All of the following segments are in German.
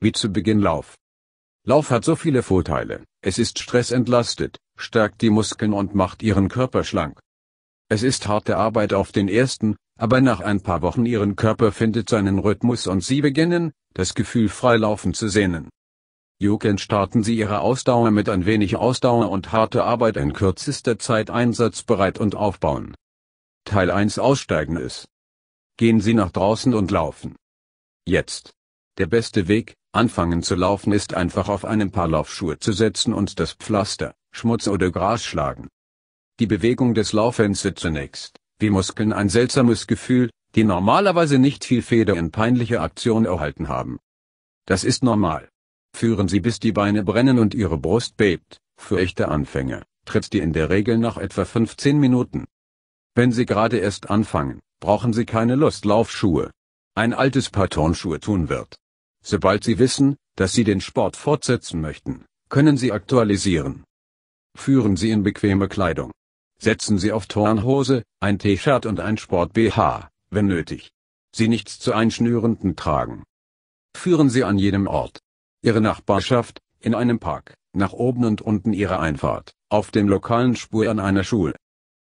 wie zu Beginn Lauf. Lauf hat so viele Vorteile. Es ist stressentlastet, stärkt die Muskeln und macht ihren Körper schlank. Es ist harte Arbeit auf den ersten, aber nach ein paar Wochen ihren Körper findet seinen Rhythmus und sie beginnen, das Gefühl frei laufen zu sehnen. Jugend starten sie ihre Ausdauer mit ein wenig Ausdauer und harte Arbeit in kürzester Zeit einsatzbereit und aufbauen. Teil 1 Aussteigen ist. Gehen Sie nach draußen und laufen. Jetzt. Der beste Weg, anfangen zu laufen ist einfach auf einem Paar Laufschuhe zu setzen und das Pflaster, Schmutz oder Gras schlagen. Die Bewegung des Laufens wird zunächst, wie Muskeln ein seltsames Gefühl, die normalerweise nicht viel Feder in peinlicher Aktion erhalten haben. Das ist normal. Führen Sie bis die Beine brennen und Ihre Brust bebt, für echte Anfänger, tritt die in der Regel nach etwa 15 Minuten. Wenn Sie gerade erst anfangen, brauchen Sie keine Lust Laufschuhe. Ein altes Paar Turnschuhe tun wird. Sobald Sie wissen, dass Sie den Sport fortsetzen möchten, können Sie aktualisieren. Führen Sie in bequeme Kleidung. Setzen Sie auf Turnhose, ein T-Shirt und ein Sport-BH, wenn nötig. Sie nichts zu Einschnürenden tragen. Führen Sie an jedem Ort. Ihre Nachbarschaft, in einem Park, nach oben und unten Ihre Einfahrt, auf dem lokalen Spur an einer Schule.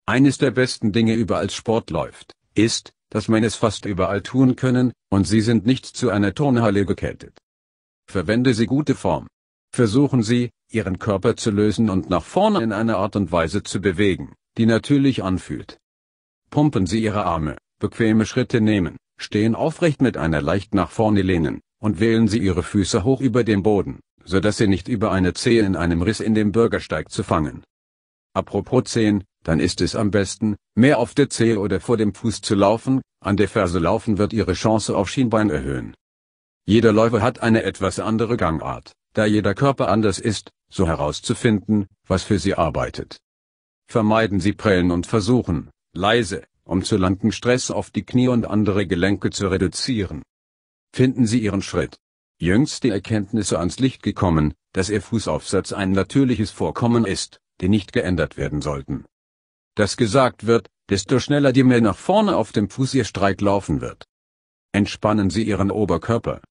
Eines der besten Dinge über als Sport läuft, ist, dass man es fast überall tun können, und sie sind nicht zu einer Turnhalle gekettet. Verwende Sie gute Form. Versuchen Sie, Ihren Körper zu lösen und nach vorne in einer Art und Weise zu bewegen, die natürlich anfühlt. Pumpen Sie Ihre Arme, bequeme Schritte nehmen, stehen aufrecht mit einer leicht nach vorne lehnen, und wählen Sie Ihre Füße hoch über dem Boden, so dass Sie nicht über eine Zehe in einem Riss in dem Bürgersteig zu fangen. Apropos Zehen, dann ist es am besten, mehr auf der Zehe oder vor dem Fuß zu laufen, an der Ferse laufen wird ihre Chance auf Schienbein erhöhen. Jeder Läufer hat eine etwas andere Gangart, da jeder Körper anders ist, so herauszufinden, was für sie arbeitet. Vermeiden Sie Prellen und versuchen, leise, um zu langen Stress auf die Knie und andere Gelenke zu reduzieren. Finden Sie Ihren Schritt. Jüngste Erkenntnisse ans Licht gekommen, dass Ihr Fußaufsatz ein natürliches Vorkommen ist, die nicht geändert werden sollten. Das gesagt wird, desto schneller die Mail nach vorne auf dem Fuß ihr Streik laufen wird. Entspannen Sie Ihren Oberkörper.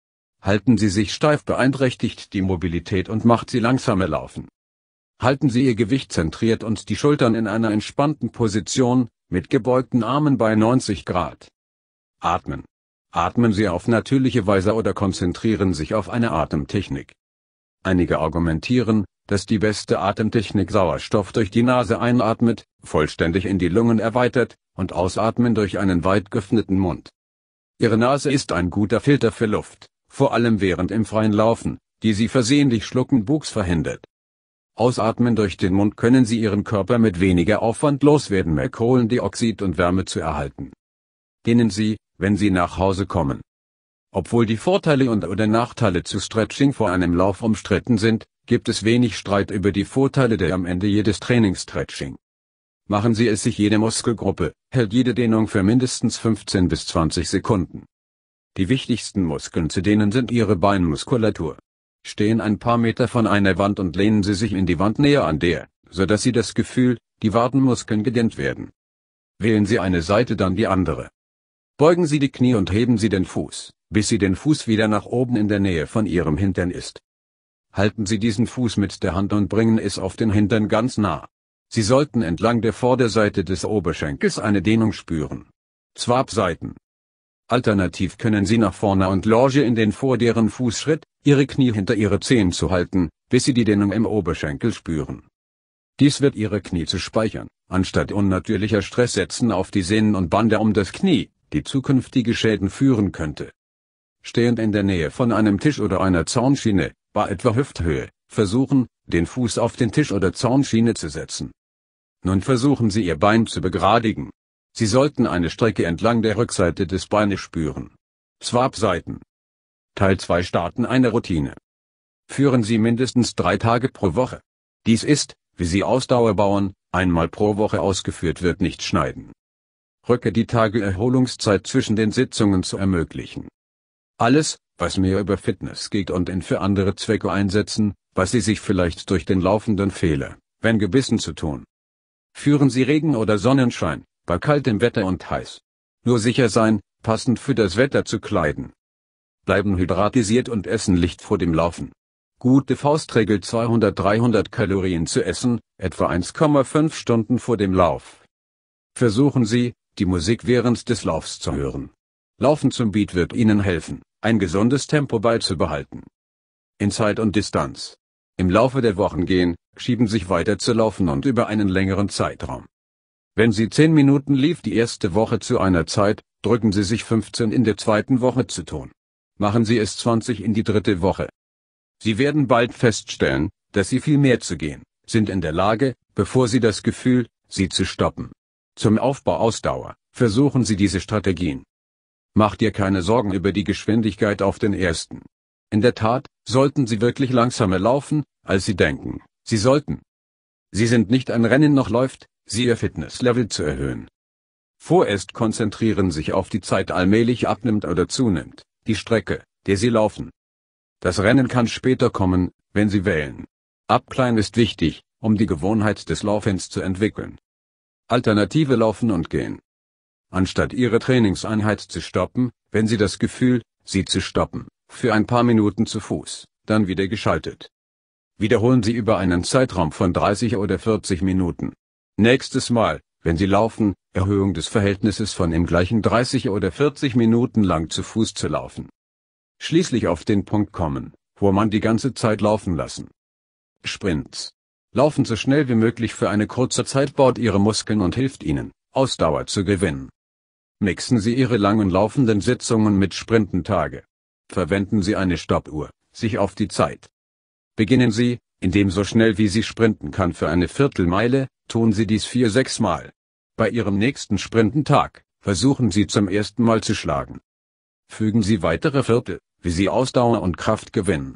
Halten Sie sich steif beeinträchtigt die Mobilität und macht sie langsamer laufen. Halten Sie Ihr Gewicht zentriert und die Schultern in einer entspannten Position, mit gebeugten Armen bei 90 Grad. Atmen. Atmen Sie auf natürliche Weise oder konzentrieren sich auf eine Atemtechnik. Einige argumentieren, dass die beste Atemtechnik Sauerstoff durch die Nase einatmet, vollständig in die Lungen erweitert, und ausatmen durch einen weit geöffneten Mund. Ihre Nase ist ein guter Filter für Luft, vor allem während im freien Laufen, die sie versehentlich schlucken Buchs verhindert. Ausatmen durch den Mund können sie ihren Körper mit weniger Aufwand loswerden mehr Kohlendioxid und Wärme zu erhalten. Dehnen sie, wenn sie nach Hause kommen. Obwohl die Vorteile und oder Nachteile zu Stretching vor einem Lauf umstritten sind, gibt es wenig Streit über die Vorteile der am Ende jedes Trainings Stretching. Machen Sie es sich jede Muskelgruppe, hält jede Dehnung für mindestens 15 bis 20 Sekunden. Die wichtigsten Muskeln zu dehnen sind Ihre Beinmuskulatur. Stehen ein paar Meter von einer Wand und lehnen Sie sich in die Wand näher an der, so dass Sie das Gefühl, die Wadenmuskeln gedehnt werden. Wählen Sie eine Seite dann die andere. Beugen Sie die Knie und heben Sie den Fuß, bis Sie den Fuß wieder nach oben in der Nähe von Ihrem Hintern ist. Halten Sie diesen Fuß mit der Hand und bringen es auf den Hintern ganz nah. Sie sollten entlang der Vorderseite des Oberschenkels eine Dehnung spüren. Zwabseiten. Alternativ können Sie nach vorne und Loge in den vorderen Fußschritt, Ihre Knie hinter Ihre Zehen zu halten, bis Sie die Dehnung im Oberschenkel spüren. Dies wird Ihre Knie zu speichern, anstatt unnatürlicher Stress setzen auf die Sehnen und Bande um das Knie, die zukünftige Schäden führen könnte. Stehend in der Nähe von einem Tisch oder einer Zornschiene, bei etwa Hüfthöhe, versuchen, den Fuß auf den Tisch oder Zornschiene zu setzen. Nun versuchen Sie Ihr Bein zu begradigen. Sie sollten eine Strecke entlang der Rückseite des Beines spüren. Swap-Seiten. Teil 2 Starten eine Routine. Führen Sie mindestens drei Tage pro Woche. Dies ist, wie Sie Ausdauer bauen, einmal pro Woche ausgeführt wird nicht schneiden. Röcke die Tage Erholungszeit zwischen den Sitzungen zu ermöglichen. Alles, was mehr über Fitness geht und in für andere Zwecke einsetzen, was Sie sich vielleicht durch den laufenden Fehler, wenn gebissen zu tun. Führen Sie Regen oder Sonnenschein, bei kaltem Wetter und heiß. Nur sicher sein, passend für das Wetter zu kleiden. Bleiben hydratisiert und essen Licht vor dem Laufen. Gute Faustregel 200-300 Kalorien zu essen, etwa 1,5 Stunden vor dem Lauf. Versuchen Sie, die Musik während des Laufs zu hören. Laufen zum Beat wird Ihnen helfen, ein gesundes Tempo beizubehalten. In Zeit und Distanz. Im Laufe der Wochen gehen, schieben sich weiter zu laufen und über einen längeren Zeitraum. Wenn Sie 10 Minuten lief die erste Woche zu einer Zeit, drücken Sie sich 15 in der zweiten Woche zu tun. Machen Sie es 20 in die dritte Woche. Sie werden bald feststellen, dass Sie viel mehr zu gehen, sind in der Lage, bevor Sie das Gefühl, sie zu stoppen. Zum Aufbau Ausdauer, versuchen Sie diese Strategien. Mach dir keine Sorgen über die Geschwindigkeit auf den ersten. In der Tat, sollten Sie wirklich langsamer laufen, als Sie denken, Sie sollten. Sie sind nicht ein Rennen noch läuft, Sie Ihr Fitnesslevel zu erhöhen. Vorerst konzentrieren sich auf die Zeit allmählich abnimmt oder zunimmt, die Strecke, der Sie laufen. Das Rennen kann später kommen, wenn Sie wählen. Abklein ist wichtig, um die Gewohnheit des Laufens zu entwickeln. Alternative laufen und gehen. Anstatt Ihre Trainingseinheit zu stoppen, wenn Sie das Gefühl, sie zu stoppen, für ein paar Minuten zu Fuß, dann wieder geschaltet. Wiederholen Sie über einen Zeitraum von 30 oder 40 Minuten. Nächstes Mal, wenn Sie laufen, Erhöhung des Verhältnisses von im gleichen 30 oder 40 Minuten lang zu Fuß zu laufen. Schließlich auf den Punkt kommen, wo man die ganze Zeit laufen lassen. Sprints. Laufen so schnell wie möglich für eine kurze Zeit baut Ihre Muskeln und hilft Ihnen, Ausdauer zu gewinnen. Mixen Sie Ihre langen laufenden Sitzungen mit Sprintentage. Verwenden Sie eine Stoppuhr, sich auf die Zeit. Beginnen Sie, indem so schnell wie Sie sprinten kann für eine Viertelmeile, tun Sie dies vier sechs Mal. Bei Ihrem nächsten Sprintentag, versuchen Sie zum ersten Mal zu schlagen. Fügen Sie weitere Viertel, wie Sie Ausdauer und Kraft gewinnen.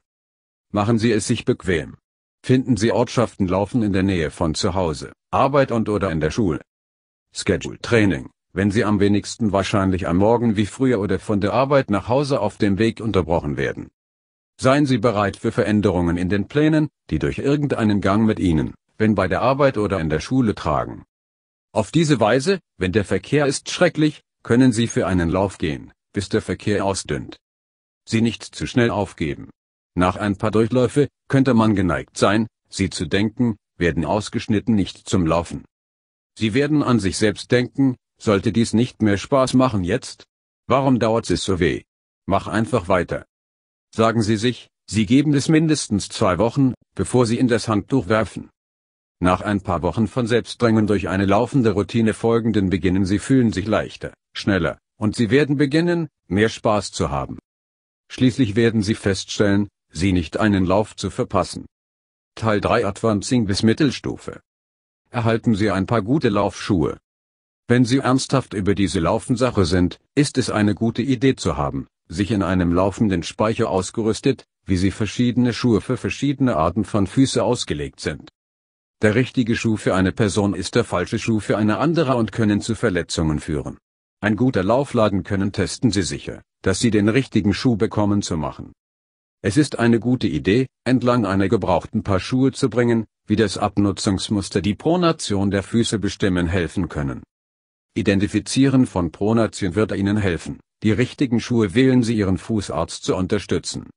Machen Sie es sich bequem. Finden Sie Ortschaften laufen in der Nähe von zu Hause, Arbeit und oder in der Schule. Schedule Training, wenn Sie am wenigsten wahrscheinlich am Morgen wie früher oder von der Arbeit nach Hause auf dem Weg unterbrochen werden. Seien Sie bereit für Veränderungen in den Plänen, die durch irgendeinen Gang mit Ihnen, wenn bei der Arbeit oder in der Schule tragen. Auf diese Weise, wenn der Verkehr ist schrecklich, können Sie für einen Lauf gehen, bis der Verkehr ausdünnt. Sie nicht zu schnell aufgeben. Nach ein paar Durchläufe, könnte man geneigt sein, sie zu denken, werden ausgeschnitten nicht zum Laufen. Sie werden an sich selbst denken, sollte dies nicht mehr Spaß machen jetzt? Warum dauert es so weh? Mach einfach weiter. Sagen Sie sich, Sie geben es mindestens zwei Wochen, bevor Sie in das Handtuch werfen. Nach ein paar Wochen von Selbstdrängen durch eine laufende Routine folgenden beginnen Sie fühlen sich leichter, schneller, und Sie werden beginnen, mehr Spaß zu haben. Schließlich werden Sie feststellen, sie nicht einen Lauf zu verpassen. Teil 3 Advancing bis Mittelstufe. Erhalten Sie ein paar gute Laufschuhe. Wenn Sie ernsthaft über diese Laufensache sind, ist es eine gute Idee zu haben, sich in einem laufenden Speicher ausgerüstet, wie sie verschiedene Schuhe für verschiedene Arten von Füße ausgelegt sind. Der richtige Schuh für eine Person ist der falsche Schuh für eine andere und können zu Verletzungen führen. Ein guter Laufladen können testen Sie sicher, dass Sie den richtigen Schuh bekommen zu machen. Es ist eine gute Idee, entlang einer gebrauchten Paar Schuhe zu bringen, wie das Abnutzungsmuster die Pronation der Füße bestimmen helfen können. Identifizieren von Pronation wird Ihnen helfen, die richtigen Schuhe wählen Sie Ihren Fußarzt zu unterstützen.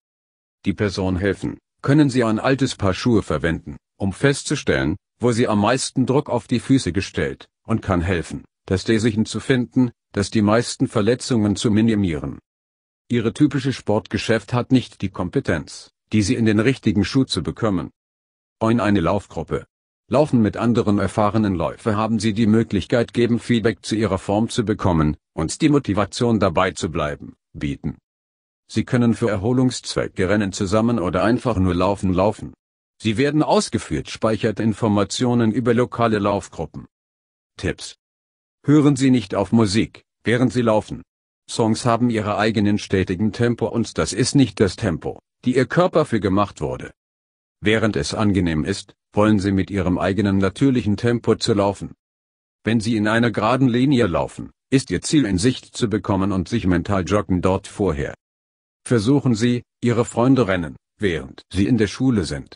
Die Person helfen, können Sie ein altes Paar Schuhe verwenden, um festzustellen, wo sie am meisten Druck auf die Füße gestellt, und kann helfen, das Desichen zu finden, das die meisten Verletzungen zu minimieren. Ihre typische Sportgeschäft hat nicht die Kompetenz, die sie in den richtigen Schuh zu bekommen. In eine Laufgruppe. Laufen mit anderen erfahrenen Läufer haben sie die Möglichkeit geben Feedback zu ihrer Form zu bekommen, und die Motivation dabei zu bleiben, bieten. Sie können für Erholungszwecke rennen zusammen oder einfach nur laufen laufen. Sie werden ausgeführt speichert Informationen über lokale Laufgruppen. Tipps. Hören Sie nicht auf Musik, während Sie laufen. Songs haben ihre eigenen stetigen Tempo und das ist nicht das Tempo, die ihr Körper für gemacht wurde. Während es angenehm ist, wollen sie mit ihrem eigenen natürlichen Tempo zu laufen. Wenn sie in einer geraden Linie laufen, ist ihr Ziel in Sicht zu bekommen und sich mental joggen dort vorher. Versuchen Sie, Ihre Freunde rennen, während Sie in der Schule sind.